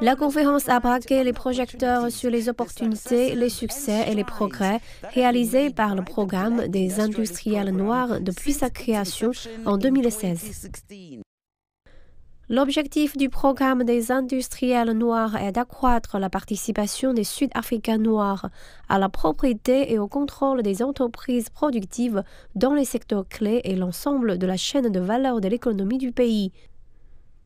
La conférence a braqué les projecteurs sur les opportunités, les succès et les progrès réalisés par le programme des industriels noirs depuis sa création en 2016. L'objectif du programme des industriels noirs est d'accroître la participation des Sud-Africains noirs à la propriété et au contrôle des entreprises productives dans les secteurs clés et l'ensemble de la chaîne de valeur de l'économie du pays,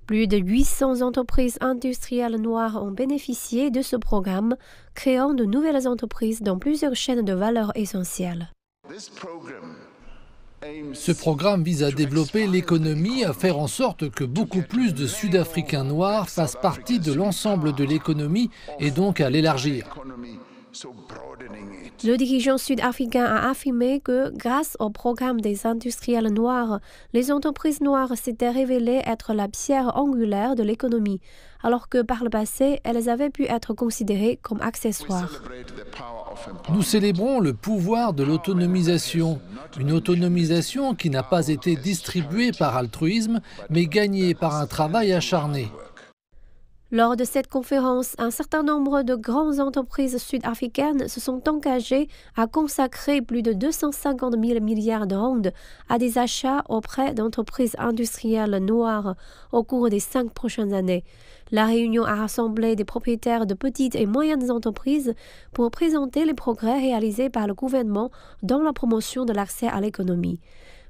plus de 800 entreprises industrielles noires ont bénéficié de ce programme, créant de nouvelles entreprises dans plusieurs chaînes de valeur essentielles. Ce programme vise à développer l'économie, à faire en sorte que beaucoup plus de Sud-Africains noirs fassent partie de l'ensemble de l'économie et donc à l'élargir. Le dirigeant sud-africain a affirmé que, grâce au programme des industriels noirs, les entreprises noires s'étaient révélées être la pierre angulaire de l'économie, alors que par le passé, elles avaient pu être considérées comme accessoires. Nous célébrons le pouvoir de l'autonomisation, une autonomisation qui n'a pas été distribuée par altruisme, mais gagnée par un travail acharné. Lors de cette conférence, un certain nombre de grandes entreprises sud-africaines se sont engagées à consacrer plus de 250 000 milliards de rondes à des achats auprès d'entreprises industrielles noires au cours des cinq prochaines années. La réunion a rassemblé des propriétaires de petites et moyennes entreprises pour présenter les progrès réalisés par le gouvernement dans la promotion de l'accès à l'économie.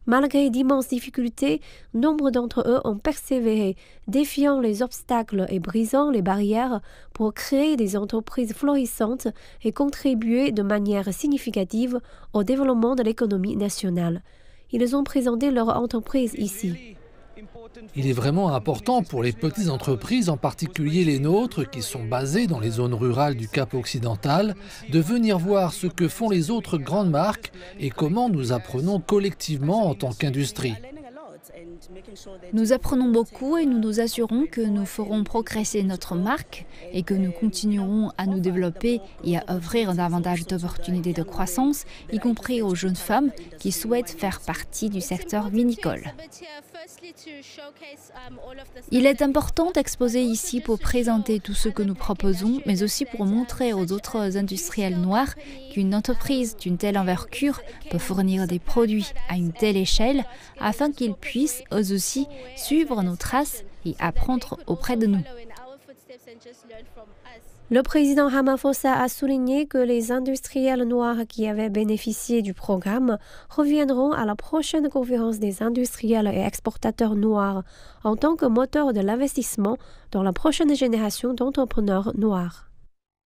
Malgré d'immenses difficultés, nombre d'entre eux ont persévéré, défiant les obstacles et brisant les barrières pour créer des entreprises florissantes et contribuer de manière significative au développement de l'économie nationale. Ils ont présenté leur entreprise ici. Il est vraiment important pour les petites entreprises, en particulier les nôtres, qui sont basées dans les zones rurales du Cap occidental, de venir voir ce que font les autres grandes marques et comment nous apprenons collectivement en tant qu'industrie. Nous apprenons beaucoup et nous nous assurons que nous ferons progresser notre marque et que nous continuerons à nous développer et à offrir davantage d'opportunités de croissance, y compris aux jeunes femmes qui souhaitent faire partie du secteur vinicole. Il est important d'exposer ici pour présenter tout ce que nous proposons, mais aussi pour montrer aux autres industriels noirs qu'une entreprise d'une telle envergure peut fournir des produits à une telle échelle afin qu'ils puissent puissent aussi suivre nos traces et apprendre auprès de nous. Le président Fossa a souligné que les industriels noirs qui avaient bénéficié du programme reviendront à la prochaine conférence des industriels et exportateurs noirs en tant que moteur de l'investissement dans la prochaine génération d'entrepreneurs noirs.